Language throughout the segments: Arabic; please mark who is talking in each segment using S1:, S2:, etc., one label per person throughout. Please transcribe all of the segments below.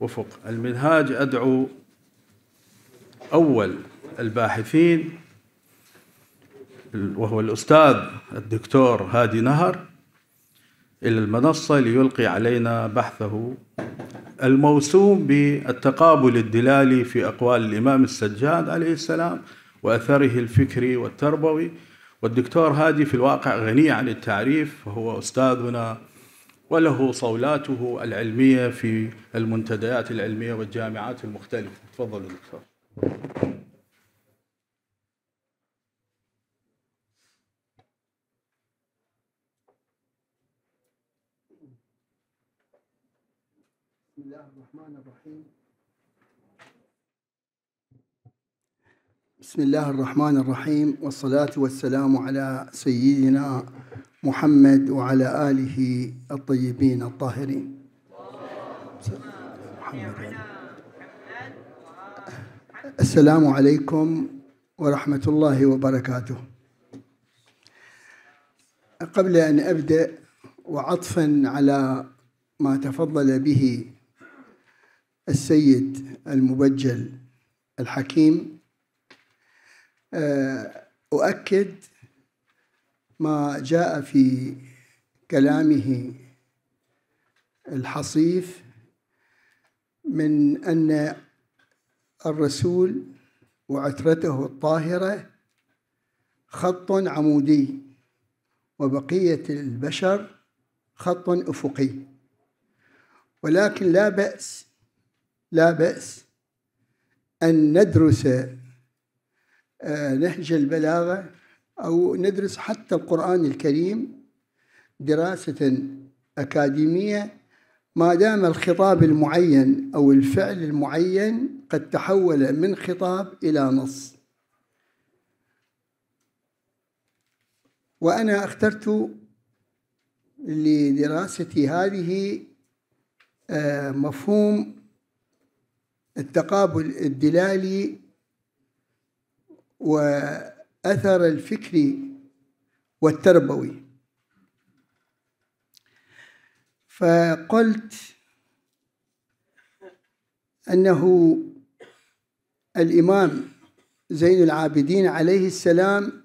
S1: وفق المنهاج أدعو أول الباحثين وهو الأستاذ الدكتور هادي نهر إلى المنصة ليلقي علينا بحثه الموسوم بالتقابل الدلالي في أقوال الإمام السجاد عليه السلام وأثره الفكري والتربوي والدكتور هادي في الواقع غني عن التعريف وهو أستاذنا وله صولاته العلمية في المنتديات العلمية والجامعات المختلفة تفضل دكتور بسم الله الرحمن الرحيم بسم الله الرحمن الرحيم والصلاة والسلام على سيدنا محمد وعلى آله الطيبين الطاهرين محمد السلام عليكم ورحمة الله وبركاته قبل أن أبدأ وعطفا على ما تفضل به السيد المبجل الحكيم أه، أؤكد ما جاء في كلامه الحصيف من أن الرسول وعترته الطاهرة خط عمودي وبقية البشر خط أفقي ولكن لا بأس لا بأس أن ندرس آه، نهج البلاغة أو ندرس حتى القرآن الكريم دراسة أكاديمية ما دام الخطاب المعين أو الفعل المعين قد تحول من خطاب إلى نص وأنا اخترت لدراستي هذه آه، مفهوم التقابل الدلالي و أثر الفكري والتربوي فقلت أنه الإمام زين العابدين عليه السلام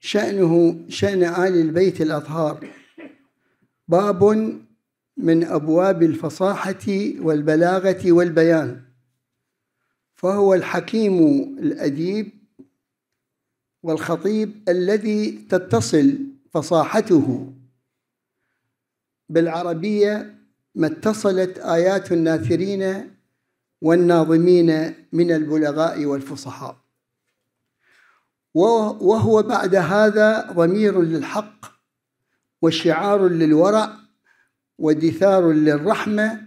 S1: شأنه شأن آل البيت الأطهار باب من أبواب الفصاحة والبلاغة والبيان فهو الحكيم الأديب والخطيب الذي تتصل فصاحته بالعربية ما اتصلت آيات الناثرين والناظمين من البلغاء والفصحاء وهو بعد هذا ضمير للحق وشعار للورع ودثار للرحمة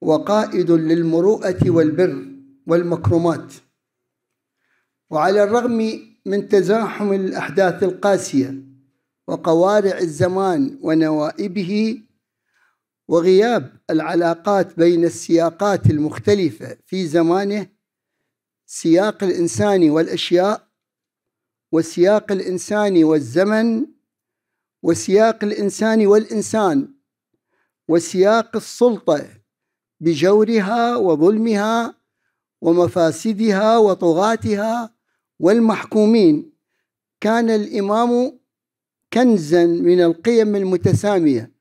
S1: وقائد للمروءة والبر والمكرمات وعلى الرغم من تزاحم الأحداث القاسية وقوارع الزمان ونوائبه وغياب العلاقات بين السياقات المختلفة في زمانه سياق الإنسان والأشياء وسياق الإنسان والزمن وسياق الإنسان والإنسان وسياق السلطة بجورها وظلمها ومفاسدها وطغاتها والمحكومين كان الإمام كنزا من القيم المتسامية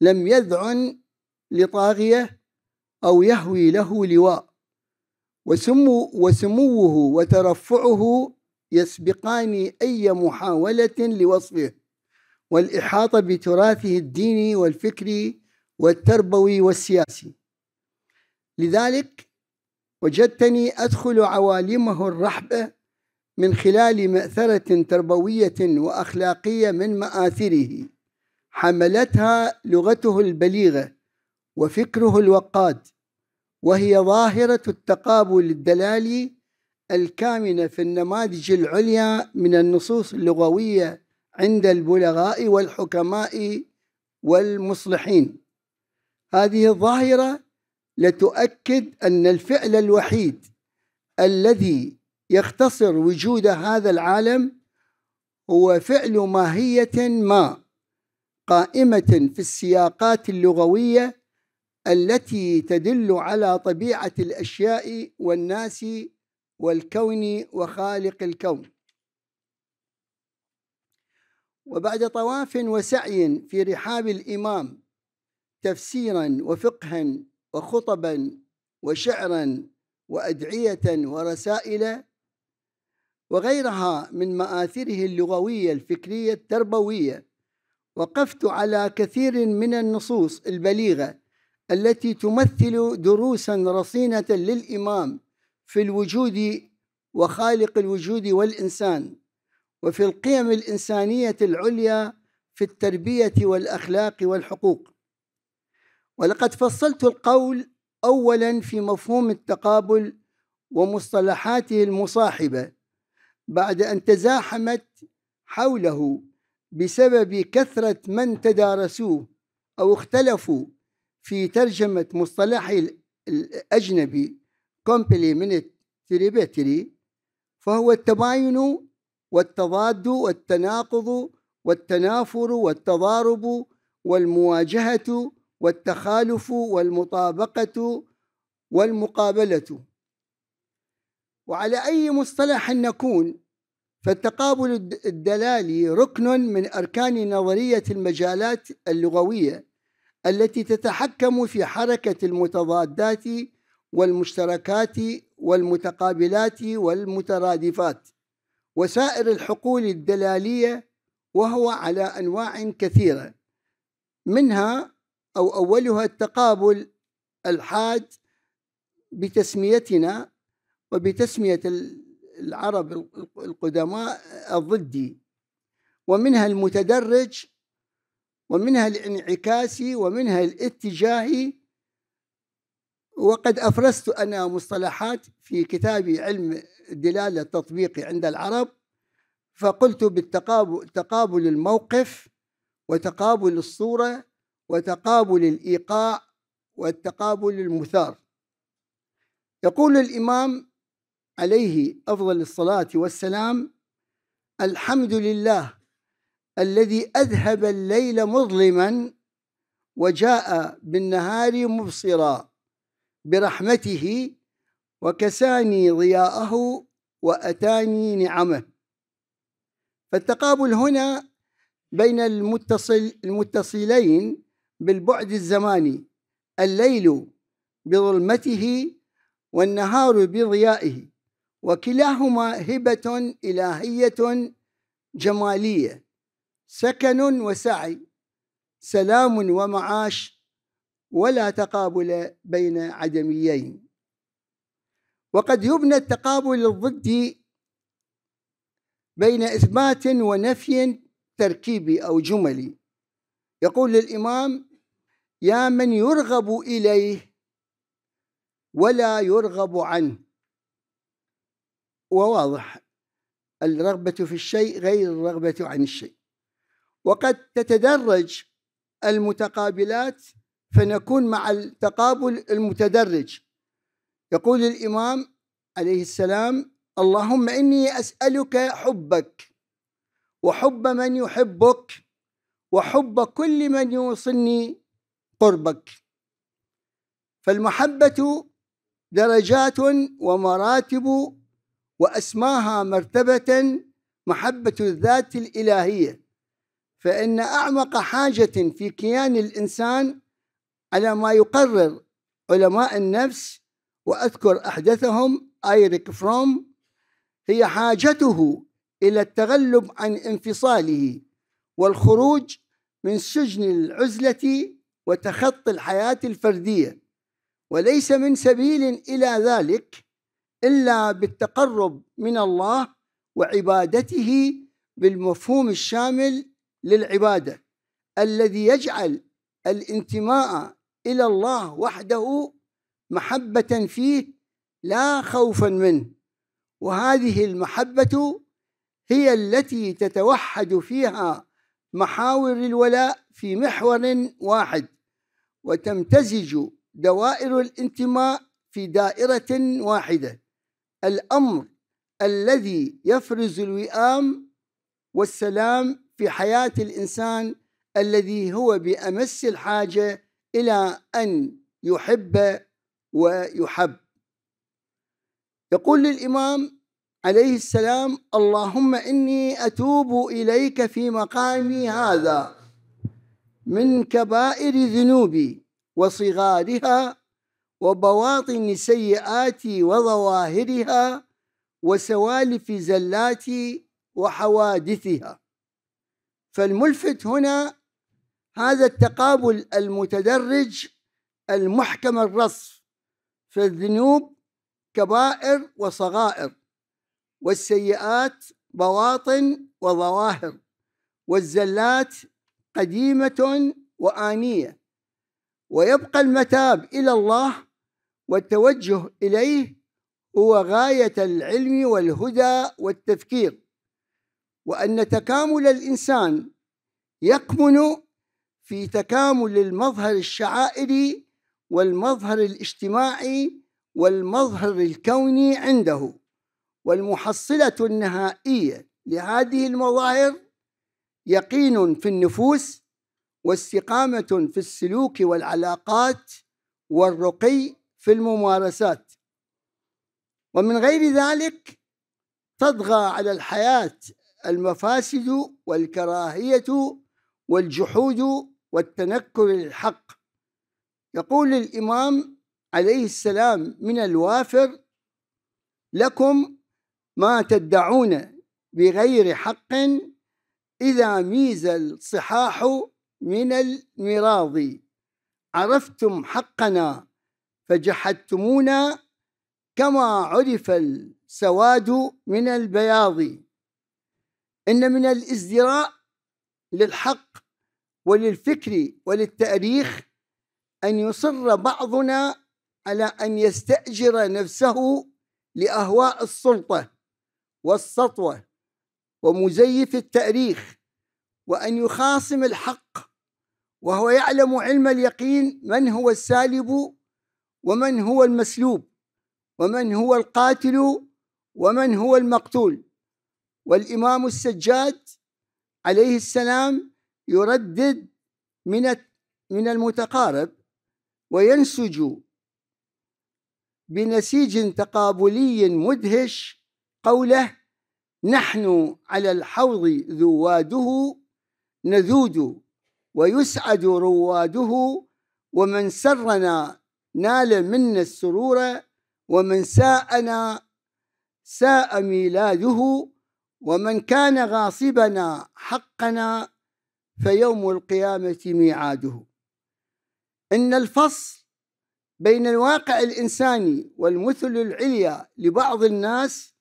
S1: لم يذعن لطاغية أو يهوي له لواء وسمو وسموه وترفعه يسبقان أي محاولة لوصفه والإحاطة بتراثه الديني والفكري والتربوي والسياسي لذلك وجدتني أدخل عوالمه الرحبة من خلال مأثرة تربوية وأخلاقية من مآثره حملتها لغته البليغة وفكره الوقاد وهي ظاهرة التقابل الدلالي الكامنة في النماذج العليا من النصوص اللغوية عند البلغاء والحكماء والمصلحين هذه الظاهرة لتؤكد أن الفعل الوحيد الذي يختصر وجود هذا العالم هو فعل ماهية ما قائمة في السياقات اللغوية التي تدل على طبيعة الأشياء والناس والكون وخالق الكون وبعد طواف وسعي في رحاب الإمام تفسيرا وفقها وخطبا وشعرا وأدعية ورسائل وغيرها من مآثره اللغوية الفكرية التربوية وقفت على كثير من النصوص البليغة التي تمثل دروسا رصينة للإمام في الوجود وخالق الوجود والإنسان وفي القيم الإنسانية العليا في التربية والأخلاق والحقوق ولقد فصلت القول أولا في مفهوم التقابل ومصطلحاته المصاحبة بعد أن تزاحمت حوله بسبب كثرة من تدارسوه أو اختلفوا في ترجمة مصطلح الأجنبي complementary فهو التباين والتضاد والتناقض والتنافر والتضارب والمواجهة والتخالف والمطابقة والمقابلة وعلى أي مصطلح نكون فالتقابل الدلالي ركن من أركان نظرية المجالات اللغوية التي تتحكم في حركة المتضادات والمشتركات والمتقابلات والمترادفات وسائر الحقول الدلالية وهو على أنواع كثيرة منها أو أولها التقابل الحاد بتسميتنا وبتسمية العرب القدماء الضدي ومنها المتدرج ومنها الانعكاسي ومنها الاتجاهي وقد أفرزت أنا مصطلحات في كتابي علم الدلالة التطبيقي عند العرب فقلت بالتقابل تقابل الموقف وتقابل الصورة وتقابل الإيقاع والتقابل المثار يقول الإمام عليه أفضل الصلاة والسلام الحمد لله الذي أذهب الليل مظلما وجاء بالنهار مبصرا برحمته وكساني ضياءه وأتاني نعمه فالتقابل هنا بين المتصل المتصلين بالبعد الزماني الليل بظلمته والنهار بضيائه وكلاهما هبة إلهية جمالية سكن وسعي سلام ومعاش ولا تقابل بين عدميين وقد يبنى التقابل الضدي بين إثبات ونفي تركيبي أو جملي يقول الإمام يا من يرغب إليه ولا يرغب عنه وواضح الرغبة في الشيء غير الرغبة عن الشيء وقد تتدرج المتقابلات فنكون مع التقابل المتدرج يقول الإمام عليه السلام اللهم إني أسألك حبك وحب من يحبك وحب كل من يوصلني قربك فالمحبة درجات ومراتب وأسماها مرتبة محبة الذات الإلهية فإن أعمق حاجة في كيان الإنسان على ما يقرر علماء النفس وأذكر أحدثهم آيريك فروم هي حاجته إلى التغلب عن انفصاله والخروج من سجن العزلة وتخطي الحياة الفردية وليس من سبيل إلى ذلك إلا بالتقرب من الله وعبادته بالمفهوم الشامل للعبادة الذي يجعل الانتماء إلى الله وحده محبة فيه لا خوفا منه وهذه المحبة هي التي تتوحد فيها محاور الولاء في محور واحد وتمتزج دوائر الانتماء في دائرة واحدة الأمر الذي يفرز الوئام والسلام في حياة الإنسان الذي هو بأمس الحاجة إلى أن يحب ويحب يقول للإمام عليه السلام اللهم إني أتوب إليك في مقامي هذا من كبائر ذنوبي وصغارها وبواطن سيئاتي وظواهرها وسوالف زلات وحوادثها فالملفت هنا هذا التقابل المتدرج المحكم الرصف فالذنوب كبائر وصغائر والسيئات بواطن وظواهر والزلات قديمه وانيه ويبقى المتاب الى الله والتوجه إليه هو غاية العلم والهدى والتفكير وأن تكامل الإنسان يكمن في تكامل المظهر الشعائري والمظهر الاجتماعي والمظهر الكوني عنده والمحصلة النهائية لهذه المظاهر يقين في النفوس واستقامة في السلوك والعلاقات والرقي في الممارسات ومن غير ذلك تطغى على الحياة المفاسد والكراهية والجحود والتنكر للحق يقول الإمام عليه السلام من الوافر لكم ما تدعون بغير حق إذا ميز الصحاح من المراض عرفتم حقنا فجحدتمونا كما عرف السواد من البياض إن من الازدراء للحق وللفكر وللتاريخ أن يصر بعضنا على أن يستأجر نفسه لأهواء السلطة والسطوة ومزيف التاريخ وأن يخاصم الحق وهو يعلم علم اليقين من هو السالب ومن هو المسلوب ومن هو القاتل ومن هو المقتول والإمام السجاد عليه السلام يردد من من المتقارب وينسج بنسيج تقابلي مدهش قوله نحن على الحوض ذواده نذود ويسعد رواده ومن سرنا نال منا السرور ومن ساءنا ساء ميلاده ومن كان غاصبنا حقنا فيوم القيامة ميعاده إن الفصل بين الواقع الإنساني والمثل العليا لبعض الناس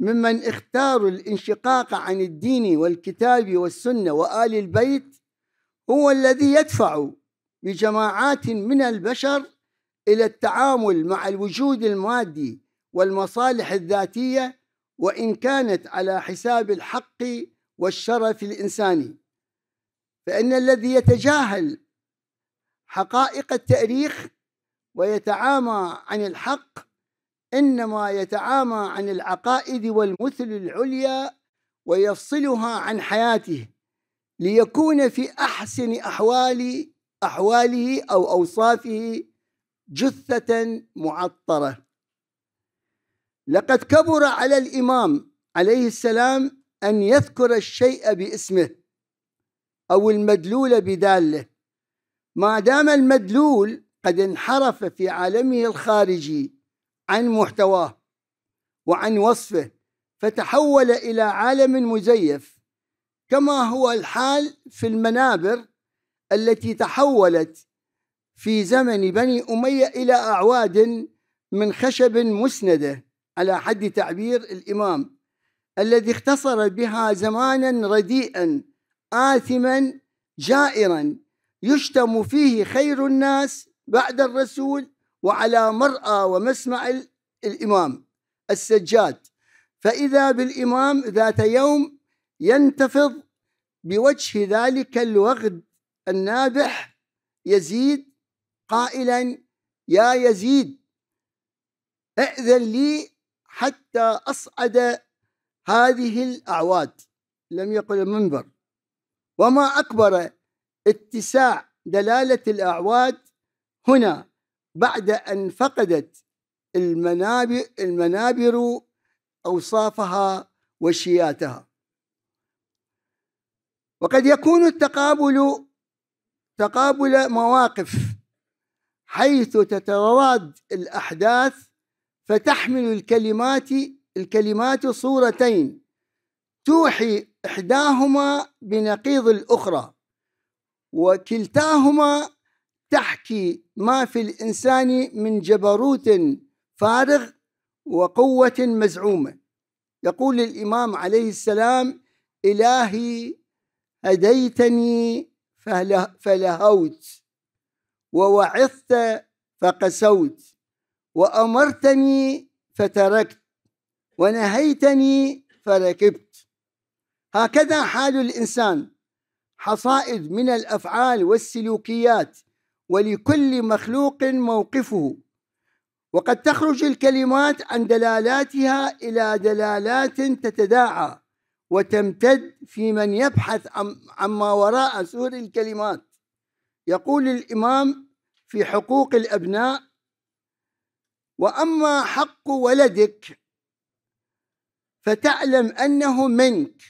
S1: ممن اختاروا الانشقاق عن الدين والكتاب والسنة وآل البيت هو الذي يدفع بجماعات من البشر الى التعامل مع الوجود المادي والمصالح الذاتيه وان كانت على حساب الحق والشرف الانساني فان الذي يتجاهل حقائق التاريخ ويتعامى عن الحق انما يتعامى عن العقائد والمثل العليا ويفصلها عن حياته ليكون في احسن احوال احواله او اوصافه جثة معطرة لقد كبر على الإمام عليه السلام أن يذكر الشيء باسمه أو المدلول بداله ما دام المدلول قد انحرف في عالمه الخارجي عن محتواه وعن وصفه فتحول إلى عالم مزيف كما هو الحال في المنابر التي تحولت في زمن بني أمية إلى أعواد من خشب مسندة على حد تعبير الإمام الذي اختصر بها زمانا رديئا آثما جائرا يشتم فيه خير الناس بعد الرسول وعلى مرأى ومسمع الإمام السجاد فإذا بالإمام ذات يوم ينتفض بوجه ذلك الوغد النابح يزيد قائلا يا يزيد ائذن لي حتى أصعد هذه الأعواد لم يقل المنبر وما أكبر اتساع دلالة الأعواد هنا بعد أن فقدت المنابر, المنابر أوصافها وشياتها وقد يكون التقابل تقابل مواقف حيث تتراد الأحداث فتحمل الكلمات الكلمات صورتين توحي إحداهما بنقيض الأخرى وكلتاهما تحكي ما في الإنسان من جبروت فارغ وقوة مزعومة يقول الإمام عليه السلام إلهي هديتني فلهوت ووعظت فقسوت وأمرتني فتركت ونهيتني فركبت هكذا حال الإنسان حصائد من الأفعال والسلوكيات ولكل مخلوق موقفه وقد تخرج الكلمات عن دلالاتها إلى دلالات تتداعى وتمتد في من يبحث عما وراء سور الكلمات يقول الإمام في حقوق الأبناء وأما حق ولدك فتعلم أنه منك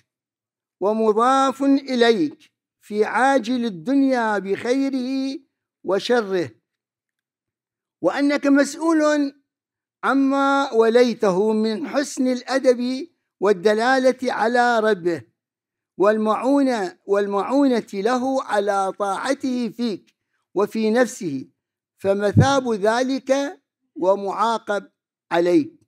S1: ومضاف إليك في عاجل الدنيا بخيره وشره وأنك مسؤول عما وليته من حسن الأدب والدلالة على ربه والمعونة والمعونة له على طاعته فيك وفي نفسه فمثاب ذلك ومعاقب عليك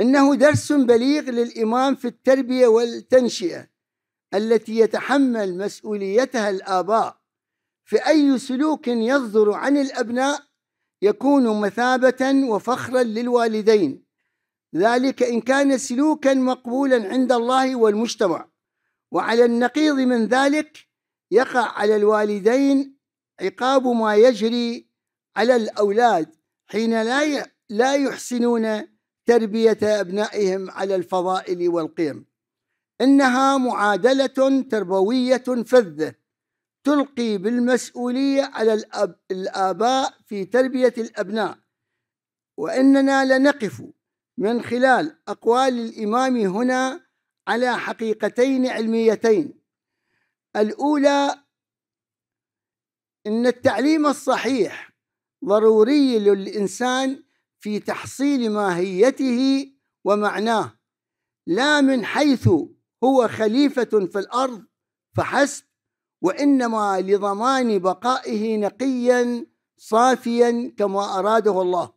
S1: إنه درس بليغ للإمام في التربية والتنشئة التي يتحمل مسؤوليتها الآباء فأي سلوك يصدر عن الأبناء يكون مثابة وفخرا للوالدين ذلك إن كان سلوكا مقبولا عند الله والمجتمع وعلى النقيض من ذلك يقع على الوالدين عقاب ما يجري على الأولاد حين لا لا يحسنون تربية أبنائهم على الفضائل والقيم إنها معادلة تربوية فذة تلقي بالمسؤولية على الأب الآباء في تربية الأبناء وإننا لنقف من خلال أقوال الإمام هنا على حقيقتين علميتين الاولى ان التعليم الصحيح ضروري للانسان في تحصيل ماهيته ومعناه لا من حيث هو خليفه في الارض فحسب وانما لضمان بقائه نقيا صافيا كما اراده الله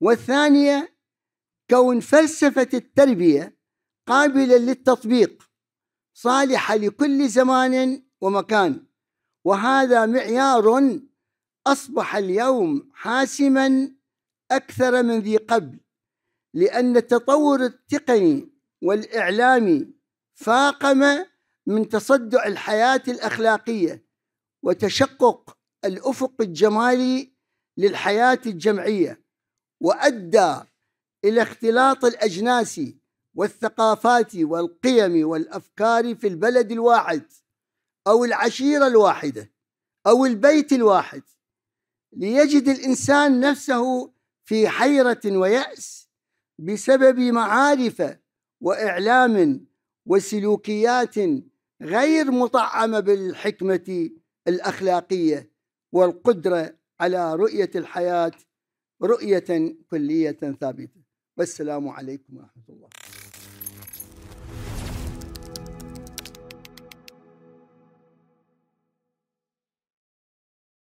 S1: والثانيه كون فلسفه التربيه قابلة للتطبيق صالحة لكل زمان ومكان وهذا معيار أصبح اليوم حاسما أكثر من ذي قبل لأن التطور التقني والإعلامي فاقم من تصدع الحياة الأخلاقية وتشقق الأفق الجمالي للحياة الجمعية وأدى إلى اختلاط الأجناس والثقافات والقيم والافكار في البلد الواحد او العشيره الواحده او البيت الواحد ليجد الانسان نفسه في حيره وياس بسبب معارف واعلام وسلوكيات غير مطعمه بالحكمه الاخلاقيه والقدره على رؤيه الحياه رؤيه كليه ثابته والسلام عليكم ورحمه الله